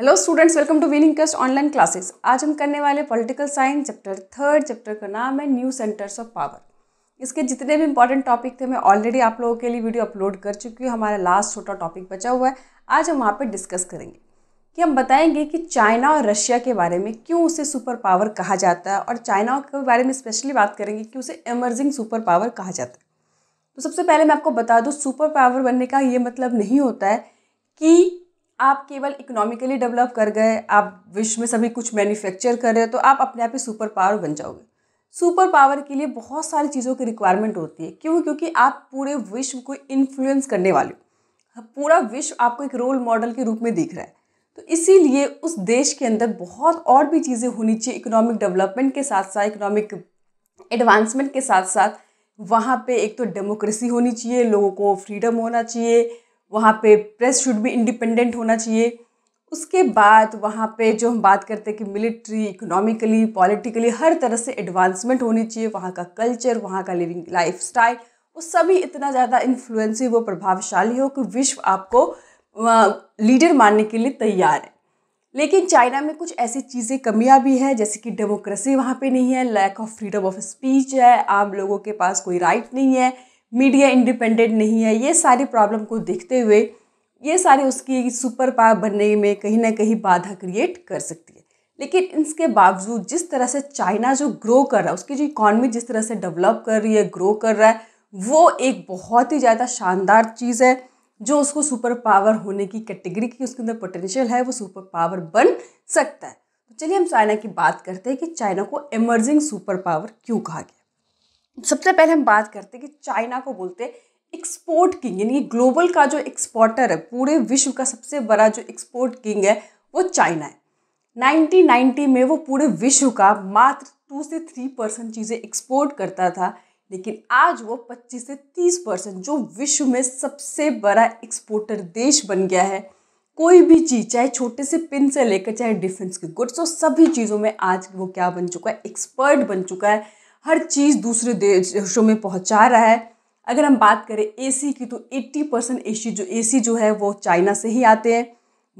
hello students welcome to winning cast online classes आज हम करने वाले political science chapter third chapter का नाम है न्यू सेंटर्स ऑफ पावर इसके जितने भी इंपॉर्टेंट टॉपिक थे मैं ऑलरेडी आप लोगों के लिए वीडियो अपलोड कर चुकी हूँ हमारा लास्ट छोटा टॉपिक बचा हुआ है आज हम वहाँ पर डिस्कस करेंगे कि हम बताएंगे कि चाइना और रशिया के बारे में क्यों उसे सुपर पावर कहा जाता है और चाइना के बारे में स्पेशली बात करेंगे कि उसे एमर्जिंग सुपर पावर कहा जाता है तो सबसे पहले मैं आपको बता दूँ सुपर पावर बनने का ये मतलब नहीं होता है कि आप केवल इकोनॉमिकली डेवलप कर गए आप विश्व में सभी कुछ मैन्युफैक्चर कर रहे हो तो आप अपने आप ही सुपर पावर बन जाओगे सुपर पावर के लिए बहुत सारी चीज़ों की रिक्वायरमेंट होती है क्यों क्योंकि आप पूरे विश्व को इन्फ्लुएंस करने वाले हो पूरा विश्व आपको एक रोल मॉडल के रूप में दिख रहा है तो इसीलिए उस देश के अंदर बहुत और भी चीज़ें होनी चाहिए इकोनॉमिक डेवलपमेंट के साथ साथ इकोनॉमिक एडवांसमेंट के साथ साथ वहाँ पे एक तो डेमोक्रेसी होनी चाहिए लोगों को फ्रीडम होना चाहिए वहाँ पे प्रेस शुड भी इंडिपेंडेंट होना चाहिए उसके बाद वहाँ पे जो हम बात करते हैं कि मिलिट्री इकोनॉमिकली पॉलिटिकली हर तरह से एडवांसमेंट होनी चाहिए वहाँ का कल्चर वहाँ का लिविंग लाइफ स्टाइल वो सभी इतना ज़्यादा इन्फ्लुएंसिव वो प्रभावशाली हो कि विश्व आपको लीडर मानने के लिए तैयार है लेकिन चाइना में कुछ ऐसी चीज़ें कमियाँ भी है जैसे कि डेमोक्रेसी वहाँ पे नहीं है lack of freedom of speech है आम लोगों के पास कोई राइट नहीं है मीडिया इंडिपेंडेंट नहीं है ये सारी प्रॉब्लम को देखते हुए ये सारी उसकी सुपर पावर बनने में कहीं ना कहीं बाधा क्रिएट कर सकती है लेकिन इसके बावजूद जिस तरह से चाइना जो ग्रो कर रहा है उसकी जो इकॉनमी जिस तरह से डेवलप कर रही है ग्रो कर रहा है वो एक बहुत ही ज़्यादा शानदार चीज़ है जो उसको सुपर पावर होने की कैटेगरी की उसके अंदर पोटेंशियल है वो सुपर पावर बन सकता है तो चलिए हम चाइना की बात करते हैं कि चाइना को इमर्जिंग सुपर पावर क्यों कहा गया सबसे पहले हम बात करते हैं कि चाइना को बोलते एक्सपोर्ट किंग यानी ग्लोबल का जो एक्सपोर्टर है पूरे विश्व का सबसे बड़ा जो एक्सपोर्ट किंग है वो चाइना है 1990 में वो पूरे विश्व का मात्र टू से थ्री परसेंट चीज़ें एक्सपोर्ट करता था लेकिन आज वो 25 से 30 परसेंट जो विश्व में सबसे बड़ा एक्सपोर्टर देश बन गया है कोई भी चीज़ चाहे छोटे से पिन से लेकर चाहे डिफेंस के गुड्स और सभी चीज़ों में आज वो क्या बन चुका है एक्सपर्ट बन चुका है हर चीज़ दूसरे देशों में पहुंचा रहा है अगर हम बात करें एसी की तो 80 परसेंट ए जो एसी जो है वो चाइना से ही आते हैं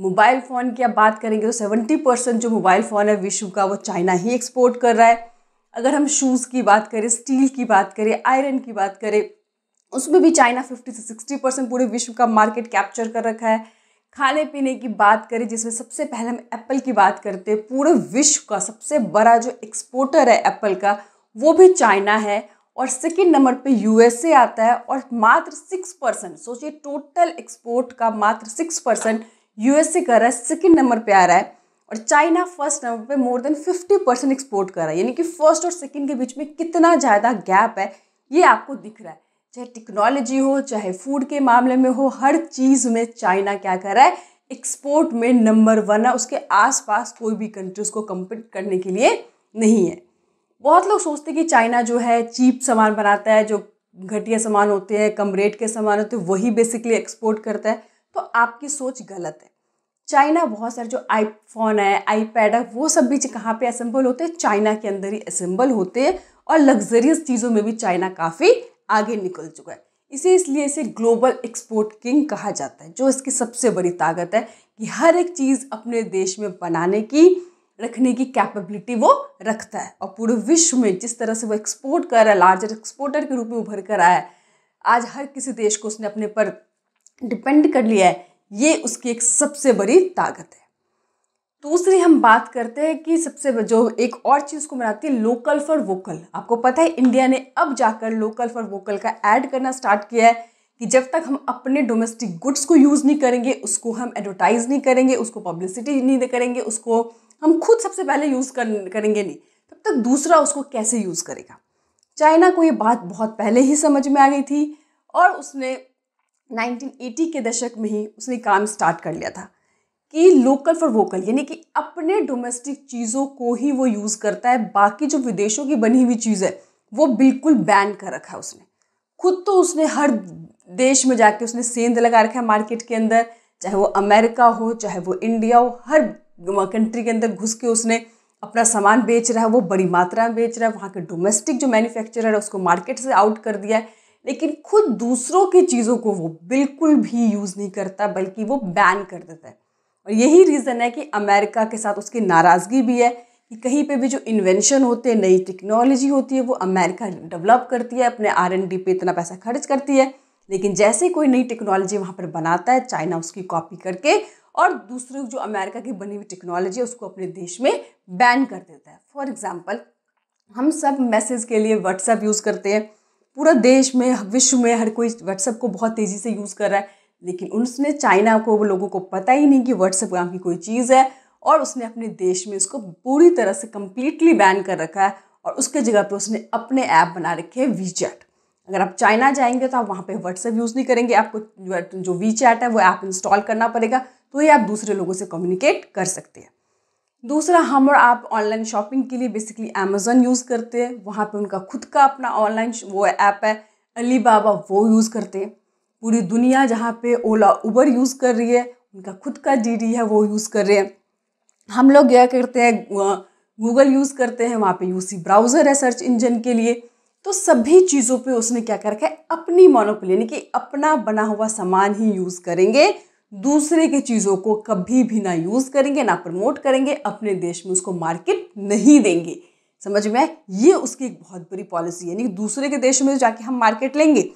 मोबाइल फ़ोन की आप बात करेंगे तो 70 परसेंट जो मोबाइल फ़ोन है विश्व का वो चाइना ही एक्सपोर्ट कर रहा है अगर हम शूज़ की बात करें स्टील की बात करें आयरन की बात करें उसमें भी चाइना 50 से 60 परसेंट पूरे विश्व का मार्केट कैप्चर कर रखा है खाने पीने की बात करें जिसमें सबसे पहले हम एप्पल की बात करते हैं पूरे विश्व का सबसे बड़ा जो एक्सपोर्टर है एप्पल का वो भी चाइना है और सेकेंड नंबर पे यूएसए आता है और मात्र सिक्स परसेंट सोचिए टोटल एक्सपोर्ट का मात्र सिक्स परसेंट यूएसए कर रहा है सेकेंड नंबर पे आ रहा है और चाइना फर्स्ट नंबर पे more than fifty percent export कर रहा है यानी कि फर्स्ट और सेकेंड के बीच में कितना ज़्यादा गैप है ये आपको दिख रहा है चाहे टेक्नोलॉजी हो चाहे फूड के मामले में हो हर चीज़ में चाइना क्या कर रहा है एक्सपोर्ट में नंबर वन है उसके आसपास कोई भी कंट्री उसको कंपीट करने के लिए नहीं है बहुत लोग सोचते हैं कि चाइना जो है चीप सामान बनाता है जो घटिया सामान होते हैं कम रेट के सामान होते हैं वही बेसिकली एक्सपोर्ट करता है तो आपकी सोच गलत है चाइना बहुत सारे जो आईफोन है आईपैड है वो सब भी कहाँ पे असेंबल होते हैं चाइना के अंदर ही असेंबल होते हैं और लग्जरियस चीज़ों में भी चाइना काफ़ी आगे निकल चुका है इसे इसलिए इसे ग्लोबल एक्सपोर्ट किंग कहा जाता है जो इसकी सबसे बड़ी ताकत है कि हर एक चीज़ अपने देश में बनाने की रखने की कैपेबिलिटी वो रखता है और पूरे विश्व में जिस तरह से वो एक्सपोर्ट कर रहा है लार्जर एक्सपोर्टर के रूप में उभर कर आया है आज हर किसी देश को उसने अपने पर डिपेंड कर लिया है ये उसकी एक सबसे बड़ी ताकत है दूसरी हम बात करते हैं कि सबसे जो एक और चीज़ को बनाती है लोकल फॉर वोकल आपको पता है इंडिया ने अब जाकर लोकल फॉर वोकल का ऐड करना स्टार्ट किया है कि जब तक हम अपने डोमेस्टिक गुड्स को यूज़ नहीं करेंगे उसको हम एडवर्टाइज़ नहीं करेंगे उसको पब्लिसिटी नहीं करेंगे उसको हम खुद सबसे पहले यूज़ कर, करेंगे नहीं तब तक दूसरा उसको कैसे यूज़ करेगा चाइना को ये बात बहुत पहले ही समझ में आ गई थी और उसने 1980 के दशक में ही उसने काम स्टार्ट कर लिया था कि लोकल फॉर वोकल यानी कि अपने डोमेस्टिक चीज़ों को ही वो यूज़ करता है बाकी जो विदेशों की बनी हुई चीज़ है वो बिल्कुल बैन कर रखा है उसने खुद तो उसने हर देश में जाके उसने सेंध लगा रखा है मार्केट के अंदर चाहे वो अमेरिका हो चाहे वो इंडिया हो हर कंट्री के अंदर घुस के उसने अपना सामान बेच रहा है वो बड़ी मात्रा में बेच रहा है वहाँ के डोमेस्टिक जो मैन्युफैक्चरर है उसको मार्केट से आउट कर दिया है लेकिन खुद दूसरों की चीज़ों को वो बिल्कुल भी यूज़ नहीं करता बल्कि वो बैन कर देता है और यही रीज़न है कि अमेरिका के साथ उसकी नाराज़गी भी है कि कहीं पे भी जो इन्वेंशन होते हैं नई टेक्नोलॉजी होती है वो अमेरिका डेवलप करती है अपने आर एन डी पे इतना पैसा खर्च करती है लेकिन जैसे कोई नई टेक्नोलॉजी वहाँ पर बनाता है चाइना उसकी कॉपी करके और दूसरी जो अमेरिका की बनी हुई टेक्नोलॉजी है उसको अपने देश में बैन कर देता है फॉर एग्जाम्पल हम सब मैसेज के लिए व्हाट्सएप यूज़ करते हैं पूरा देश में विश्व में हर कोई व्हाट्सएप को बहुत तेज़ी से यूज़ कर रहा है लेकिन उसने चाइना को वो लोगों को पता ही नहीं कि व्हाट्सएप नाम की कोई चीज़ है और उसने अपने देश में इसको पूरी तरह से कम्प्लीटली बैन कर रखा है और उसके जगह पे उसने अपने ऐप बना रखे हैं चैट अगर आप चाइना जाएंगे तो आप वहाँ पे व्हाट्सएप यूज़ नहीं करेंगे आपको जो वी चैट है वो ऐप इंस्टॉल करना पड़ेगा तो ये आप दूसरे लोगों से कम्युनिकेट कर सकते हैं दूसरा हम और आप ऑनलाइन शॉपिंग के लिए बेसिकली अमेजोन यूज़ करते हैं वहाँ पे उनका खुद का अपना ऑनलाइन वो ऐप है अली बाबा वो यूज़ करते हैं पूरी दुनिया जहाँ पे ओला उबर यूज़ कर रही है उनका खुद का डी है वो यूज़ कर रहे हैं हम लोग क्या करते हैं गूगल यूज़ करते हैं वहाँ पे यूसी ब्राउज़र है सर्च इंजन के लिए तो सभी चीज़ों पे उसने क्या कर रखा है अपनी मोनोपोली यानी कि अपना बना हुआ सामान ही यूज़ करेंगे दूसरे की चीज़ों को कभी भी ना यूज़ करेंगे ना प्रमोट करेंगे अपने देश में उसको मार्केट नहीं देंगे समझ में ये उसकी एक बहुत बड़ी पॉलिसी है यानी दूसरे के देश में जाके हम मार्केट लेंगे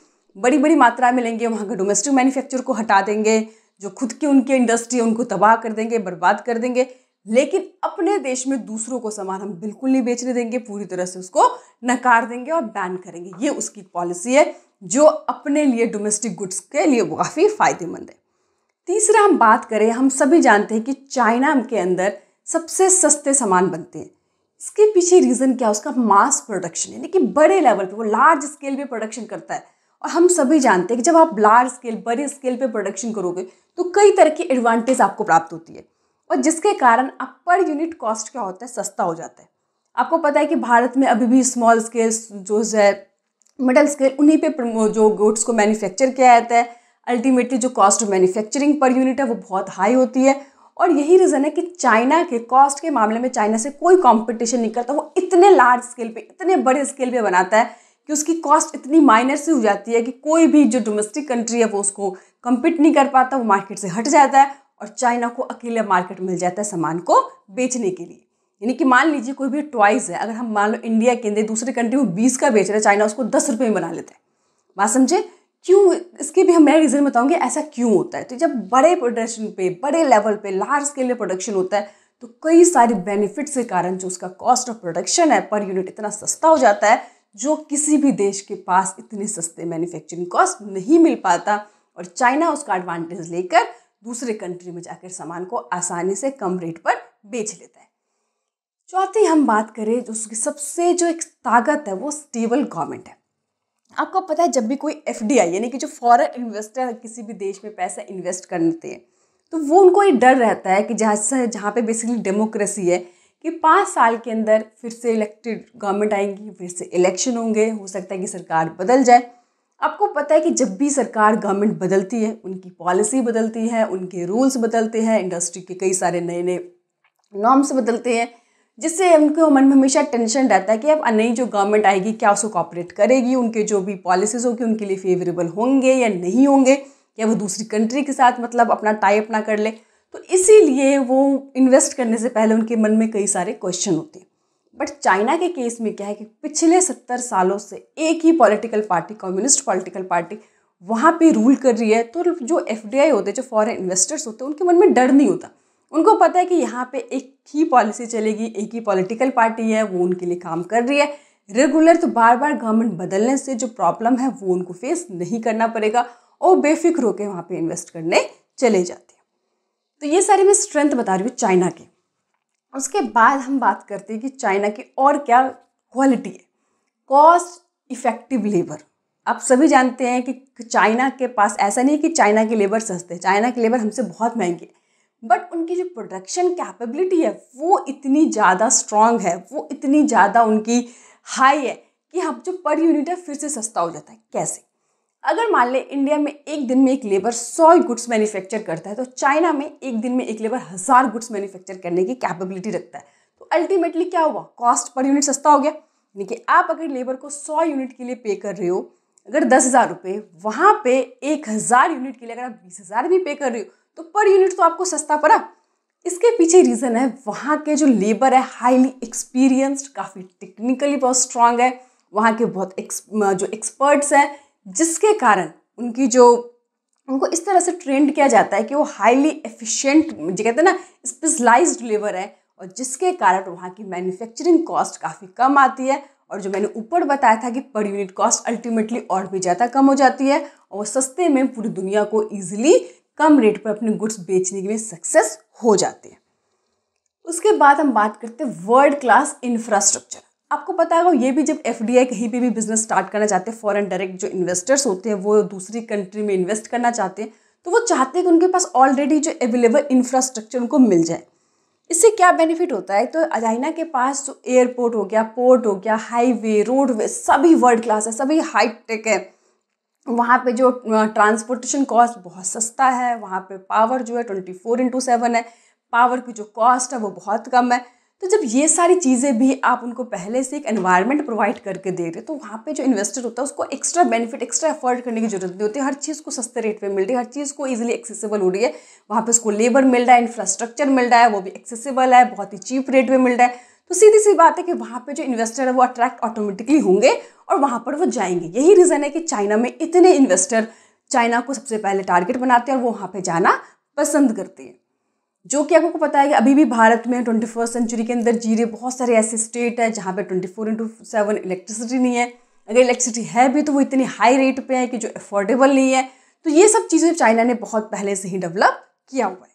बड़ी बड़ी मात्रा में लेंगे वहाँ के डोमेस्टिक मैन्युफैक्चर को हटा देंगे जो खुद की उनकी इंडस्ट्री है उनको तबाह कर देंगे बर्बाद कर देंगे लेकिन अपने देश में दूसरों को सामान हम बिल्कुल नहीं बेचने देंगे पूरी तरह से उसको नकार देंगे और बैन करेंगे ये उसकी पॉलिसी है जो अपने लिए डोमेस्टिक गुड्स के लिए काफ़ी फायदेमंद है तीसरा हम बात करें हम सभी जानते हैं कि चाइना के अंदर सबसे सस्ते सामान बनते हैं इसके पीछे रीज़न क्या है उसका मास प्रोडक्शन है लेकिन बड़े लेवल पे वो लार्ज स्केल पे प्रोडक्शन करता है और हम सभी जानते हैं कि जब आप लार्ज स्केल बड़े स्केल पे प्रोडक्शन करोगे तो कई तरह की एडवांटेज आपको प्राप्त होती है और जिसके कारण आप पर यूनिट कॉस्ट क्या होता है सस्ता हो जाता है आपको पता है कि भारत में अभी भी स्मॉल स्केल जो है मिडल स्केल उन्हीं पर जो गुड्स को मैन्युफैक्चर किया जाता है अल्टीमेटली जो cost of manufacturing per unit है वो बहुत हाई होती है और यही रीज़न है कि चाइना के कॉस्ट के मामले में चाइना से कोई कंपटीशन नहीं करता वो इतने लार्ज स्केल पे इतने बड़े स्केल पे बनाता है कि उसकी कॉस्ट इतनी माइनर से हो जाती है कि कोई भी जो डोमेस्टिक कंट्री है वो उसको कम्पीट नहीं कर पाता वो मार्केट से हट जाता है और चाइना को अकेले मार्केट मिल जाता है सामान को बेचने के लिए यानी कि मान लीजिए कोई भी ट्वाइस है अगर हम मान लो इंडिया के अंदर दूसरे कंट्री में बीस का बेच रहे हैं चाइना उसको दस रुपये में बना लेता है बात समझे क्यों इसके भी हम मैं रीज़न बताऊंगी ऐसा क्यों होता है तो जब बड़े प्रोडक्शन पे बड़े लेवल पे लार्ज स्केल में प्रोडक्शन होता है तो कई सारे बेनिफिट्स के कारण जो उसका कॉस्ट ऑफ प्रोडक्शन है पर यूनिट इतना सस्ता हो जाता है जो किसी भी देश के पास इतने सस्ते मैन्युफैक्चरिंग कॉस्ट नहीं मिल पाता और चाइना उसका एडवांटेज लेकर दूसरे कंट्री में जाकर सामान को आसानी से कम रेट पर बेच लेता है चौथी हम बात करें जो उसकी सबसे जो एक ताकत है वो स्टेबल गवर्नमेंट है आपको पता है जब भी कोई एफ यानी कि जो फॉरन इन्वेस्टर किसी भी देश में पैसा इन्वेस्ट करते हैं तो वो उनको ये डर रहता है कि जहाँ से जहाँ पर बेसिकली डेमोक्रेसी है कि पाँच साल के अंदर फिर से इलेक्टेड गवर्नमेंट आएंगी फिर से इलेक्शन होंगे हो सकता है कि सरकार बदल जाए आपको पता है कि जब भी सरकार गवर्नमेंट बदलती है उनकी पॉलिसी बदलती है उनके रूल्स बदलते हैं इंडस्ट्री के कई सारे नए नए नॉर्म्स बदलते हैं जिससे उनको मन में हमेशा टेंशन रहता है कि अब नई जो गवर्नमेंट आएगी क्या उसको कॉपरेट करेगी उनके जो भी पॉलिसीज़ होगी उनके लिए फेवरेबल होंगे या नहीं होंगे या वो दूसरी कंट्री के साथ मतलब अपना टाई अपना कर ले तो इसीलिए वो इन्वेस्ट करने से पहले उनके मन में कई सारे क्वेश्चन होते हैं बट चाइना के केस में क्या है कि पिछले सत्तर सालों से एक ही political party communist political party वहाँ पे रूल कर रही है तो जो एफ होते हैं जो फॉरेन इन्वेस्टर्स होते हैं उनके मन में डर नहीं होता उनको पता है कि यहाँ पे एक ही पॉलिसी चलेगी एक ही पॉलिटिकल पार्टी है वो उनके लिए काम कर रही है रेगुलर तो बार बार गवर्नमेंट बदलने से जो प्रॉब्लम है वो उनको फेस नहीं करना पड़ेगा और बेफिक्र होकर वहाँ पे इन्वेस्ट करने चले जाते हैं तो ये सारी मैं स्ट्रेंथ बता रही हूँ चाइना की उसके बाद हम बात करते हैं कि चाइना की और क्या क्वालिटी है कॉस्ट इफ़ेक्टिव लेबर आप सभी जानते हैं कि चाइना के पास ऐसा नहीं है कि चाइना के लेबर सस्ते चाइना की लेबर हमसे बहुत महंगी है बट उनकी जो प्रोडक्शन कैपेबिलिटी है वो इतनी ज़्यादा स्ट्रांग है वो इतनी ज़्यादा उनकी हाई है कि हम जो पर यूनिट है फिर से सस्ता हो जाता है कैसे अगर मान लें इंडिया में एक दिन में एक लेबर सौ गुड्स मैन्युफैक्चर करता है तो चाइना में एक दिन में एक लेबर हज़ार गुड्स मैन्युफैक्चर करने की कैपेबिलिटी रखता है तो अल्टीमेटली क्या हुआ कॉस्ट पर यूनिट सस्ता हो गया यानी कि आप अगर लेबर को सौ यूनिट के लिए पे कर रहे हो अगर दस हज़ार रुपये वहाँ पर एक हज़ार यूनिट के लिए अगर आप बीस हज़ार भी पे कर रहे हो तो पर यूनिट तो आपको सस्ता पड़ा इसके पीछे रीज़न है वहाँ के जो लेबर है हाईली एक्सपीरियंस्ड काफ़ी टेक्निकली बहुत स्ट्रांग है वहाँ के बहुत एक्स, जो एक्सपर्ट्स हैं जिसके कारण उनकी जो उनको इस तरह से ट्रेंड किया जाता है कि वो हाईली एफिशिएंट जो कहते हैं ना स्पेशलाइज्ड लेबर है और जिसके कारण वहाँ की मैन्युफैक्चरिंग कॉस्ट काफ़ी कम आती है और जो मैंने ऊपर बताया था कि पर यूनिट कॉस्ट अल्टीमेटली और भी ज़्यादा कम हो जाती है और सस्ते में पूरी दुनिया को ईजिली कम रेट पर अपने गुड्स बेचने के में सक्सेस हो जाते हैं उसके बाद हम बात करते हैं वर्ल्ड क्लास इंफ्रास्ट्रक्चर आपको पता होगा ये भी जब एफ कहीं पे भी बिजनेस स्टार्ट करना चाहते हैं फॉरेन डायरेक्ट जो इन्वेस्टर्स होते हैं वो दूसरी कंट्री में इन्वेस्ट करना चाहते हैं तो वो चाहते हैं कि उनके पास ऑलरेडी जो अवेलेबल इंफ्रास्ट्रक्चर उनको मिल जाए इससे क्या बेनिफिट होता है तो अजाइना के पास जो एयरपोर्ट हो गया पोर्ट हो गया हाईवे रोडवे सभी वर्ल्ड क्लास है सभी हाई टेक है वहाँ पे जो ट्रांसपोर्टेशन कॉस्ट बहुत सस्ता है वहाँ पे पावर जो है ट्वेंटी फोर इंटू सेवन है पावर की जो कॉस्ट है वो बहुत कम है तो जब ये सारी चीज़ें भी आप उनको पहले से एक एनवायरनमेंट प्रोवाइड करके दे रहे हो तो वहाँ पे जो इन्वेस्टर होता है उसको एक्स्ट्रा बेनिफिट एक्स्ट्रा एफर्ट करने की जरूरत नहीं होती हर चीज़ को सस्ते रेट पे मिल रही है हर चीज़ को इजीली एक्सेसिबल हो रही है वहाँ पे उसको लेबर मिल रहा है इंफ्रास्ट्रक्चर मिल रहा है वो भी एक्सेसिबल है बहुत ही चीप रेट में मिल रहा है तो सीधी सी बात है कि वहाँ पे जो इन्वेस्टर है वो अट्रैक्ट ऑटोमेटिकली होंगे और वहाँ पर वो जाएंगे यही रीज़न है कि चाइना में इतने इन्वेस्टर चाइना को सबसे पहले टारगेट बनाते हैं और वो वहाँ पर जाना पसंद करते हैं जो कि आपको पता है कि अभी भी भारत में ट्वेंटी फर्स्ट सेंचुरी के अंदर जीरे बहुत सारे ऐसे स्टेट है जहाँ पर twenty four into seven electricity नहीं है अगर इलेक्ट्रिसिटी है भी तो वो इतनी हाई रेट पे है कि जो अफोर्डेबल नहीं है तो ये सब चीज़ें चाइना ने बहुत पहले से ही डेवलप किया हुआ है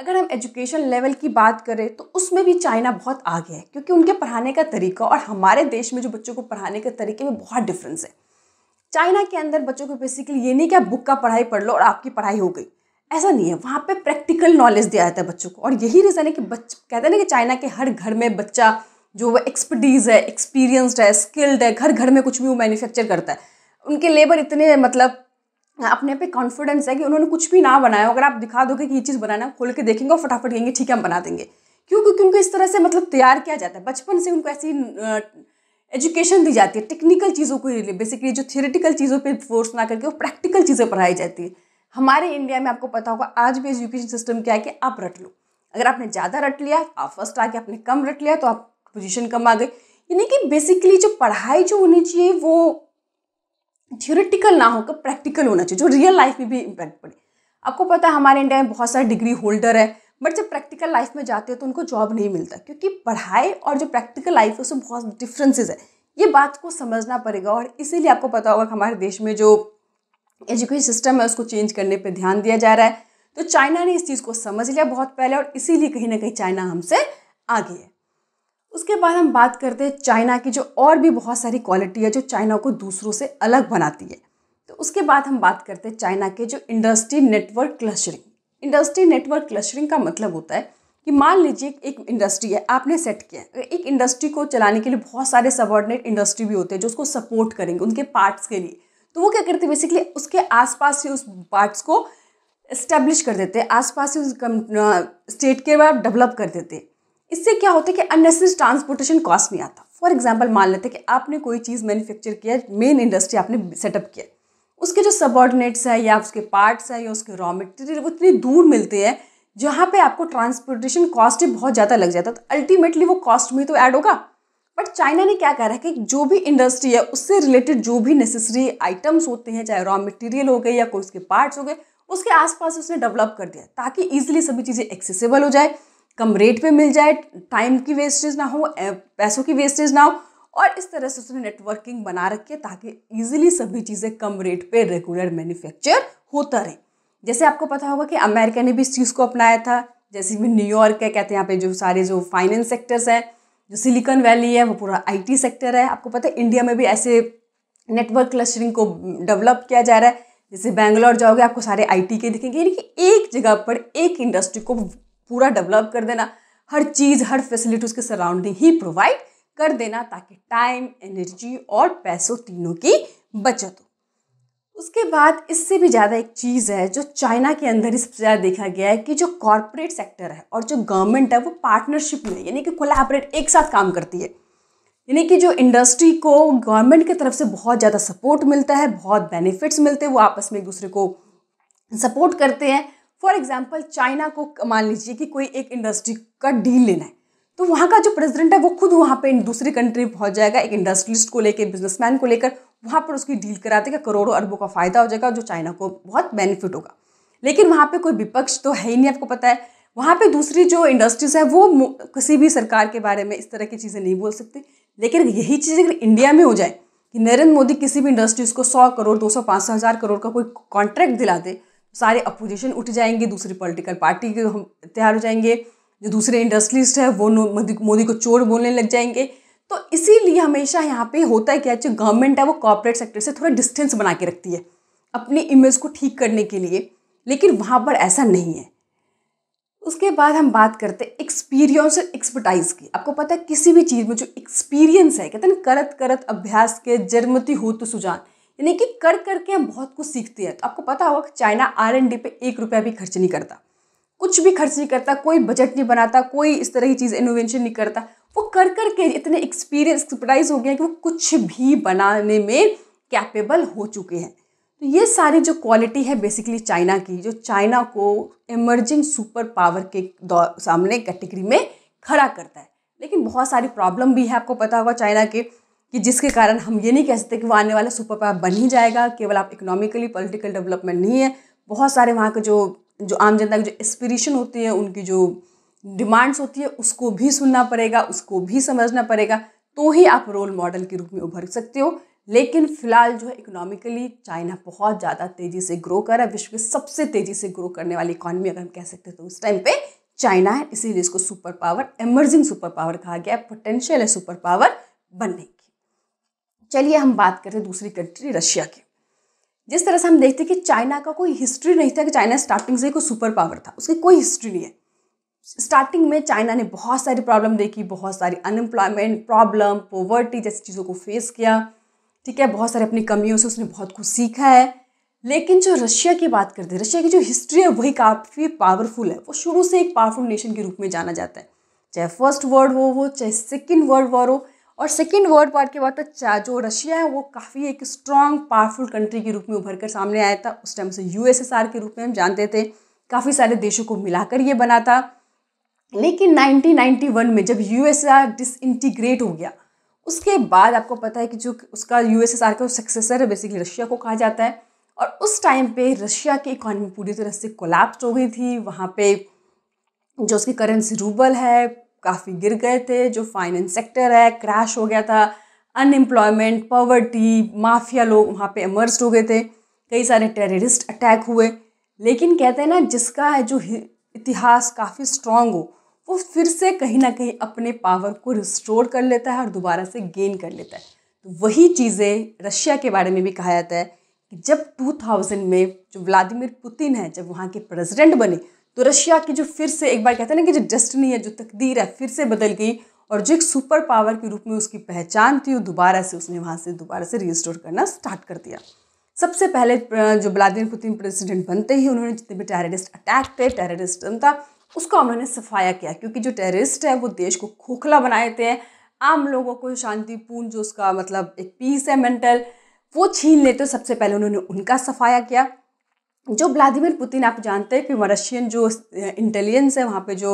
अगर हम एजुकेशन लेवल की बात करें तो उसमें भी चाइना बहुत आगे है क्योंकि उनके पढ़ाने का तरीका और हमारे देश में जो बच्चों को पढ़ाने के तरीके में बहुत डिफरेंस है चाइना के अंदर बच्चों को बेसिकली ये नहीं कि आप बुक का पढ़ाई पढ़ लो और आपकी पढ़ाई हो गई ऐसा नहीं है वहाँ पे प्रैक्टिकल नॉलेज दिया जाता है बच्चों को और यही रीज़न है कि बच्चे कहते हैं ना कि चाइना के हर घर में बच्चा जो वो एक्सपर्टीज़ है एक्सपीरियंस्ड है स्किल्ड है घर घर में कुछ भी वो मैन्युफैक्चर करता है उनके लेबर इतने मतलब अपने पे कॉन्फिडेंस है कि उन्होंने कुछ भी ना बनाया अगर आप दिखा दोगे कि ये चीज़ बनाना खोल के देखेंगे और फटाफट कहेंगे ठीक है हम बना देंगे क्यों क्योंकि उनको इस तरह से मतलब तैयार किया जाता है बचपन से उनको ऐसी एजुकेशन दी जाती है टेक्निकल चीज़ों को बेसिकली जो थियोरेटिकल चीज़ों पर फोर्स ना करके वो प्रैक्टिकल चीज़ें पढ़ाई जाती है हमारे इंडिया में आपको पता होगा आज भी एजुकेशन सिस्टम क्या है कि आप रट लो अगर आपने ज़्यादा रट लिया आप फर्स्ट आके आपने कम रट लिया तो आप पोजिशन कम आ गए यानी कि बेसिकली जो पढ़ाई जो होनी चाहिए वो थियोरिटिकल ना होकर प्रैक्टिकल होना चाहिए जो रियल लाइफ में भी इम्पैक्ट पड़े आपको पता है हमारे इंडिया में बहुत सारे डिग्री होल्डर है बट जब प्रैक्टिकल लाइफ में जाते हैं तो उनको जॉब नहीं मिलता क्योंकि पढ़ाई और जो प्रैक्टिकल लाइफ है उसमें बहुत डिफ्रेंसेज है ये बात को समझना पड़ेगा और इसीलिए आपको पता होगा कि हमारे देश में जो एजुकेशन सिस्टम है उसको चेंज करने पर ध्यान दिया जा रहा है तो चाइना ने इस चीज़ को समझ लिया बहुत पहले और इसीलिए कहीं ना कहीं चाइना हमसे आगे है उसके बाद हम बात करते हैं चाइना की जो और भी बहुत सारी क्वालिटी है जो चाइना को दूसरों से अलग बनाती है तो उसके बाद हम बात करते हैं चाइना के जो industry network clustering industry network clustering का मतलब होता है कि मान लीजिए एक इंडस्ट्री है आपने सेट किया है एक इंडस्ट्री को चलाने के लिए बहुत सारे सबॉर्डिनेट इंडस्ट्री भी होते हैं जो उसको सपोर्ट करेंगे उनके पार्ट्स के लिए तो वो क्या करते हैं बेसिकली उसके आसपास ही उस पार्ट्स को इस्टेब्लिश कर देते हैं आसपास ही उस स्टेट के बाद डेवलप कर देते हैं इससे क्या होता है कि अननेसेसरी ट्रांसपोर्टेशन कॉस्ट नहीं आता फॉर एग्जाम्पल मान लेते कि आपने कोई चीज़ मैन्युफैक्चर किया मेन इंडस्ट्री आपने सेटअप किया उसके जो सबॉर्डिनेट्स है या उसके पार्ट्स है या उसके रॉ मटेरियल वो इतनी दूर मिलते हैं जहाँ पे आपको ट्रांसपोर्टेशन कॉस्ट ही बहुत ज़्यादा लग जाता है तो अल्टीमेटली वो कॉस्ट में तो ऐड होगा बट चाइना ने क्या रहा है कि जो भी इंडस्ट्री है उससे रिलेटेड जो भी नेसेसरी आइटम्स होते हैं चाहे रॉ मटेरियल हो गए या कोई उसके पार्ट्स हो गए उसके आसपास उसने डेवलप कर दिया ताकि ईजिली सभी चीज़ें एक्सेसिबल हो जाए कम रेट पे मिल जाए टाइम की वेस्टेज ना हो पैसों की वेस्टेज ना हो और इस तरह से उसने नेटवर्किंग बना रखी है ताकि इजीली सभी चीज़ें कम रेट पे रेगुलर मैन्युफैक्चर होता रहे जैसे आपको पता होगा कि अमेरिका ने भी इस चीज़ को अपनाया था जैसे भी न्यूयॉर्क है कहते हैं यहाँ पे जो सारे जो फाइनेंस सेक्टर्स हैं जो सिलिकॉन वैली है वो पूरा आईटी सेक्टर है आपको पता है इंडिया में भी ऐसे नेटवर्क क्लस्टरिंग को डेवलप किया जा रहा है जैसे बैंगलोर जाओगे आपको सारे आईटी के दिखेंगे यानी कि एक जगह पर एक इंडस्ट्री को पूरा डेवलप कर देना हर चीज़ हर फैसिलिटी उसके सराउंडिंग ही प्रोवाइड कर देना ताकि टाइम एनर्जी और पैसों तीनों की बचत हो उसके बाद इससे भी ज़्यादा एक चीज़ है जो चाइना के अंदर ही सबसे ज़्यादा देखा गया है कि जो कॉरपोरेट सेक्टर है और जो गवर्नमेंट है वो पार्टनरशिप में यानी कि कोलैबोरेट एक साथ काम करती है यानी कि जो इंडस्ट्री को गवर्नमेंट की तरफ से बहुत ज़्यादा सपोर्ट मिलता है बहुत बेनिफिट्स मिलते हैं वो आपस में एक दूसरे को सपोर्ट करते हैं फॉर एग्जाम्पल चाइना को मान लीजिए कि कोई एक इंडस्ट्री का डील लेना है तो वहाँ का जो प्रेसिडेंट है वो खुद वहाँ पे दूसरी कंट्री पहुँच जाएगा एक इंडस्ट्रियलिस्ट को लेकर बिजनेसमैन को लेकर वहाँ पर उसकी डील करा देगा करोड़ों अरबों का फ़ायदा हो जाएगा जो चाइना को बहुत बेनिफिट होगा लेकिन वहाँ पे कोई विपक्ष तो है ही नहीं आपको पता है वहाँ पे दूसरी जो इंडस्ट्रीज़ है वो किसी भी सरकार के बारे में इस तरह की चीज़ें नहीं बोल सकती लेकिन यही चीज़ अगर इंडिया में हो जाए कि नरेंद्र मोदी किसी भी इंडस्ट्रीज़ को सौ करोड़ दो सौ पाँच सौ हज़ार करोड़ का कोई कॉन्ट्रैक्ट दिला दे सारे अपोजिशन उठ जाएंगे दूसरी पॉलिटिकल पार्टी के हम तैयार हो जाएंगे जो दूसरे इंडस्ट्रियलिस्ट है वो मोदी को चोर बोलने लग जाएंगे तो इसीलिए हमेशा यहाँ पे होता है क्या जो गवर्नमेंट है वो कॉर्पोरेट सेक्टर से थोड़ा डिस्टेंस बना के रखती है अपनी इमेज को ठीक करने के लिए लेकिन वहाँ पर ऐसा नहीं है उसके बाद हम बात करते हैं एक्सपीरियंस और एक्सपर्टाइज की आपको पता है किसी भी चीज़ में जो एक्सपीरियंस है कहते हैं ना करत करत अभ्यास के जरमती हो तो सुजान यानी कि कर करके हम बहुत कुछ सीखते हैं तो आपको पता होगा चाइना आर एन डी पे एक रुपया भी खर्च नहीं करता कुछ भी खर्च नहीं करता कोई बजट नहीं बनाता कोई इस तरह की चीज़ इनोवेशन नहीं करता वो कर कर के इतने एक्सपीरियंस एक्सपर्टाइज हो गया कि वो कुछ भी बनाने में कैपेबल हो चुके हैं तो ये सारी जो क्वालिटी है बेसिकली चाइना की जो चाइना को इमर्जिंग सुपर पावर के सामने कैटेगरी में खड़ा करता है लेकिन बहुत सारी प्रॉब्लम भी है आपको पता होगा चाइना के कि जिसके कारण हम ये नहीं कह सकते कि वो आने वाला सुपर पावर बन ही जाएगा केवल आप इकोनॉमिकली पॉलिटिकल डेवलपमेंट नहीं है बहुत सारे वहाँ के जो जो आम जनता की जो एस्पिरेशन होती है उनकी जो डिमांड्स होती है उसको भी सुनना पड़ेगा उसको भी समझना पड़ेगा तो ही आप रोल मॉडल के रूप में उभर सकते हो लेकिन फिलहाल जो है इकोनॉमिकली चाइना बहुत ज़्यादा तेज़ी से ग्रो कर रहा है विश्व की सबसे तेज़ी से ग्रो करने वाली इकॉनमी अगर हम कह सकते हैं तो उस टाइम पे चाइना है इसीलिए इसको super power emerging super power कहा गया है पोटेंशियल है सुपर पावर बनने चलिए हम बात करते हैं दूसरी कंट्री रशिया की जिस तरह से हम देखते हैं कि चाइना का कोई हिस्ट्री नहीं था कि चाइना स्टार्टिंग से कोई सुपर पावर था उसकी कोई हिस्ट्री नहीं है स्टार्टिंग में चाइना ने बहुत सारी प्रॉब्लम देखी बहुत सारी अनएम्प्लॉयमेंट प्रॉब्लम पोवर्टी जैसी चीज़ों को फेस किया ठीक है बहुत सारे अपनी कमियों से उसने बहुत कुछ सीखा है लेकिन जो रशिया की बात करते हैं रशिया की जो हिस्ट्री है वही काफ़ी पावरफुल है वो शुरू से एक पावरफुल नेशन के रूप में जाना जाता है चाहे फर्स्ट वर्ल्ड वॉर हो चाहे सेकेंड वर्ल्ड वॉर हो और सेकेंड वर्ल्ड वॉर के बाद तक तो जो रशिया है वो काफ़ी एक स्ट्रॉन्ग पावरफुल कंट्री के रूप में उभर कर सामने आया था उस टाइम से यूएसएसआर के रूप में हम जानते थे काफ़ी सारे देशों को मिलाकर ये बना था लेकिन 1991 में जब यूएसएसआर डिसइंटीग्रेट हो गया उसके बाद आपको पता है कि जो उसका यूएसएसआर का सक्सेसर है बेसिकली रशिया को कहा जाता है और उस टाइम पे रशिया की इकॉनमी पूरी तरह से कोलैप्स हो गई थी वहाँ पे जो उसकी करेंसी रूबल है काफ़ी गिर गए थे जो फाइनेंस सेक्टर है क्रैश हो गया था अनएम्प्लॉयमेंट पॉवर्टी माफिया लोग वहाँ पे एमर्ज हो गए थे कई सारे टेररिस्ट अटैक हुए लेकिन कहते हैं ना जिसका है जो इतिहास काफ़ी स्ट्रांग हो वो फिर से कहीं ना कहीं अपने पावर को रिस्टोर कर लेता है और दोबारा से गेन कर लेता है तो वही चीज़ें रशिया के बारे में भी कहा जाता है कि जब 2000 में जो व्लादिमिर पुतिन है जब वहाँ के प्रेसिडेंट बने तो रशिया की जो फिर से एक बार कहते हैं ना कि जो डेस्टनी है जो तकदीर है फिर से बदल गई और जो एक सुपर पावर के रूप में उसकी पहचान थी वो दोबारा से उसने वहाँ से दोबारा से रिस्टोर करना स्टार्ट कर दिया सबसे पहले जो ब्लादिमिर पुतिन प्रेसिडेंट बनते ही उन्होंने जितने भी टेररिस्ट अटैक थे टेररिस्टम था उसका उन्होंने सफाया किया क्योंकि जो टेररिस्ट है वो देश को खोखला बनाए थे आम लोगों को शांतिपूर्ण जो उसका मतलब एक पीस है मेंटल वो छीन लेते सबसे पहले उन्होंने उनका सफाया किया जो व्लादिमिर पुतिन आप जानते हैं कि रशियन जो इंटेलिजेंस है वहाँ पे जो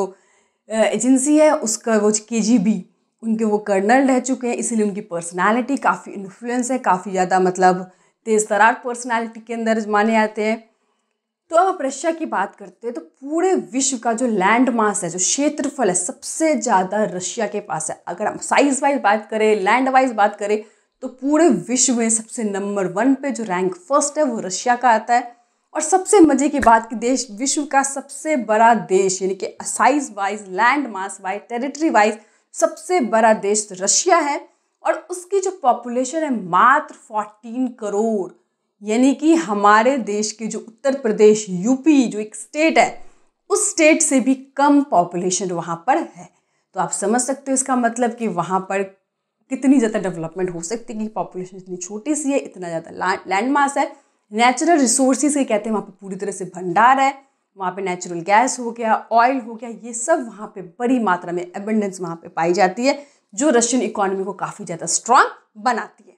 एजेंसी है उसका वो के जी बी उनके वो कर्नल रह चुके हैं इसीलिए उनकी पर्सनालिटी काफ़ी इन्फ्लुएंस है काफ़ी ज़्यादा मतलब तेज़ तरार पर्सनालिटी के अंदर माने जाते हैं तो अब आप रशिया की बात करते हैं तो पूरे विश्व का जो लैंड मास है जो क्षेत्रफल है सबसे ज़्यादा रशिया के पास है अगर हम साइज वाइज बात करें लैंड वाइज बात करें तो पूरे विश्व में सबसे नंबर वन पे जो रैंक फर्स्ट है वो रशिया का आता है और सबसे मजे की बात कि देश विश्व का सबसे बड़ा देश यानी कि size wise land mass wise territory wise सबसे बड़ा देश रशिया है और उसकी जो पॉपुलेशन है मात्र 14 करोड़ यानी कि हमारे देश के जो उत्तर प्रदेश यूपी जो एक स्टेट है उस स्टेट से भी कम पॉपुलेशन वहाँ पर है तो आप समझ सकते हो इसका मतलब कि वहाँ पर कितनी ज़्यादा डेवलपमेंट हो सकती है कि पॉपुलेशन इतनी छोटी सी है इतना ज़्यादा लैंड मास है नेचुरल रिसोर्सेज के कहते हैं वहाँ पे पूरी तरह से भंडार है वहाँ पे नेचुरल गैस हो गया ऑयल हो गया ये सब वहाँ पे बड़ी मात्रा में एबंडेंस वहाँ पे पाई जाती है जो रशियन इकोनॉमी को काफ़ी ज़्यादा स्ट्रांग बनाती है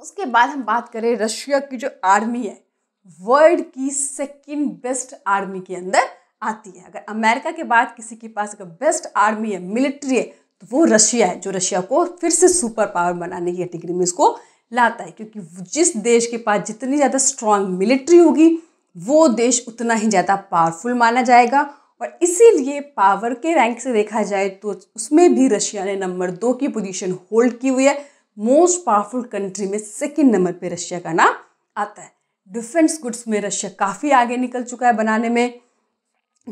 उसके बाद हम बात करें रशिया की जो आर्मी है वर्ल्ड की सेकेंड बेस्ट आर्मी के अंदर आती है अगर अमेरिका के बाद किसी के पास अगर बेस्ट आर्मी है मिलिट्री है तो वो रशिया है जो रशिया को फिर से सुपर पावर बनाने की डिग्री में इसको लाता है क्योंकि जिस देश के पास जितनी ज़्यादा स्ट्रांग मिलिट्री होगी वो देश उतना ही ज़्यादा पावरफुल माना जाएगा और इसीलिए पावर के रैंक से देखा जाए तो उसमें भी रशिया ने नंबर दो की पोजीशन होल्ड की हुई है मोस्ट पावरफुल कंट्री में सेकेंड नंबर पे रशिया का नाम आता है डिफेंस गुड्स में रशिया काफ़ी आगे निकल चुका है बनाने में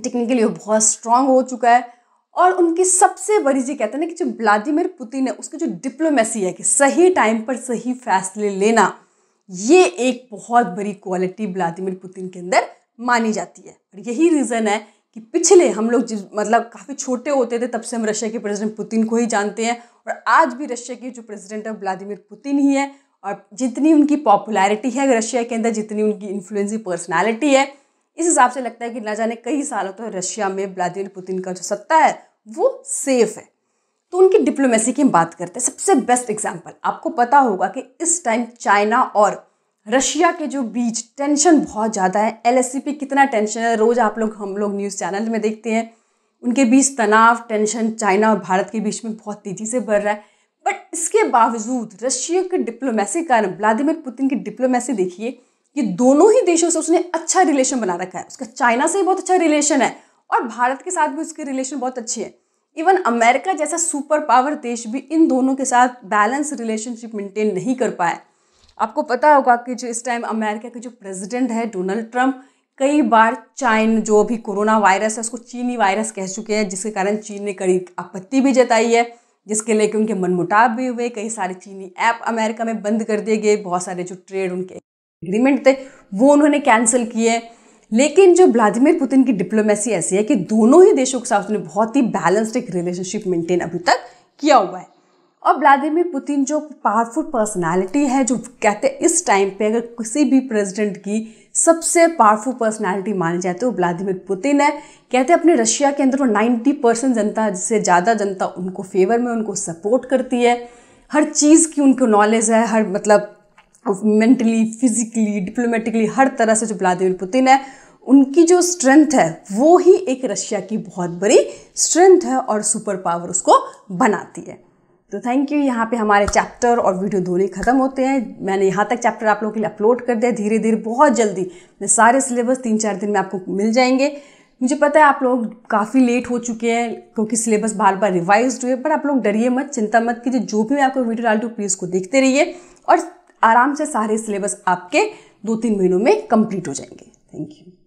टेक्निकली वो बहुत स्ट्रांग हो चुका है और उनकी सबसे बड़ी जी कहते हैं ना कि जो व्लादिमिर पुतिन है उसकी जो डिप्लोमेसी है कि सही टाइम पर सही फैसले लेना ये एक बहुत बड़ी क्वालिटी व्लादिमिर पुतिन के अंदर मानी जाती है और यही रीज़न है कि पिछले हम लोग मतलब काफ़ी छोटे होते थे तब से हम रशिया के प्रेसिडेंट पुतिन को ही जानते हैं और आज भी रशिया के जो प्रेसिडेंट है व्लादिमिर पुतिन ही है और जितनी उनकी पॉपुलैरिटी है रशिया के अंदर जितनी उनकी इन्फ्लुएंसी पर्सनैलिटी है इस हिसाब से लगता है कि ना जाने कई सालों तो रशिया में व्लादिमिर पुतिन का जो सत्ता है वो सेफ है तो उनकी डिप्लोमेसी की हम बात करते हैं सबसे बेस्ट एग्जाम्पल आपको पता होगा कि इस टाइम चाइना और रशिया के जो बीच टेंशन बहुत ज़्यादा है एल e कितना टेंशन है रोज़ आप लोग हम लोग न्यूज़ चैनल में देखते हैं उनके बीच तनाव टेंशन चाइना और भारत के बीच में बहुत तेज़ी से बढ़ रहा है बट इसके बावजूद रशिया के डिप्लोमेसी कारण व्लादिमिर पुतिन की डिप्लोमेसी देखिए ये दोनों ही देशों से उसने अच्छा रिलेशन बना रखा है उसका चाइना से बहुत अच्छा रिलेशन है और भारत के साथ भी उसके रिलेशन बहुत अच्छे हैं इवन अमेरिका जैसा सुपर पावर देश भी इन दोनों के साथ बैलेंस रिलेशनशिप मेंटेन नहीं कर पाया आपको पता होगा कि जो इस टाइम अमेरिका के जो प्रेसिडेंट है डोनाल्ड ट्रंप कई बार चाइन जो भी कोरोना वायरस है उसको चीनी वायरस कह चुके हैं जिसके कारण चीन ने कड़ी आपत्ति भी जताई है जिसके लेके उनके मनमुटाव भी हुए कई सारे चीनी ऐप अमेरिका में बंद कर दिए गए बहुत सारे जो ट्रेड उनके एग्रीमेंट थे वो उन्होंने कैंसिल किए लेकिन जो व्लादिमीर पुतिन की डिप्लोमेसी ऐसी है कि दोनों ही देशों के साथ उसने बहुत ही बैलेंस्ड एक रिलेशनशिप मेंटेन अभी तक किया हुआ है और व्लादिमीर पुतिन जो पावरफुल पर्सनालिटी है जो कहते हैं इस टाइम पे अगर किसी भी प्रेसिडेंट की सबसे पावरफुल पर्सनालिटी मानी जाए तो वो व्लादिमीर पुतिन है कहते हैं अपने रशिया के अंदर वो नाइन्टी परसेंट जनता जिससे ज़्यादा जनता उनको फेवर में उनको सपोर्ट करती है हर चीज़ की उनको नॉलेज है हर मतलब मेंटली फिजिकली डिप्लोमेटिकली हर तरह से जो व्लादिमिर पुतिन है उनकी जो स्ट्रेंथ है वो ही एक रशिया की बहुत बड़ी स्ट्रेंथ है और सुपर पावर उसको बनाती है तो थैंक यू यहाँ पे हमारे चैप्टर और वीडियो दोनों ख़त्म होते हैं मैंने यहाँ तक चैप्टर आप लोगों के लिए अपलोड कर दिया धीरे धीरे बहुत जल्दी मैं सारे सिलेबस तीन चार दिन में आपको मिल जाएंगे मुझे पता है आप लोग काफ़ी लेट हो चुके हैं क्योंकि सिलेबस बार बार रिवाइज हुए पर आप लोग डरिए मत चिंता मत कीजिए जो भी मैं आपको वीडियो डालती हूँ प्लीज़ को देखते रहिए और आराम से सारे सिलेबस आपके दो तीन महीनों में कंप्लीट हो जाएंगे थैंक यू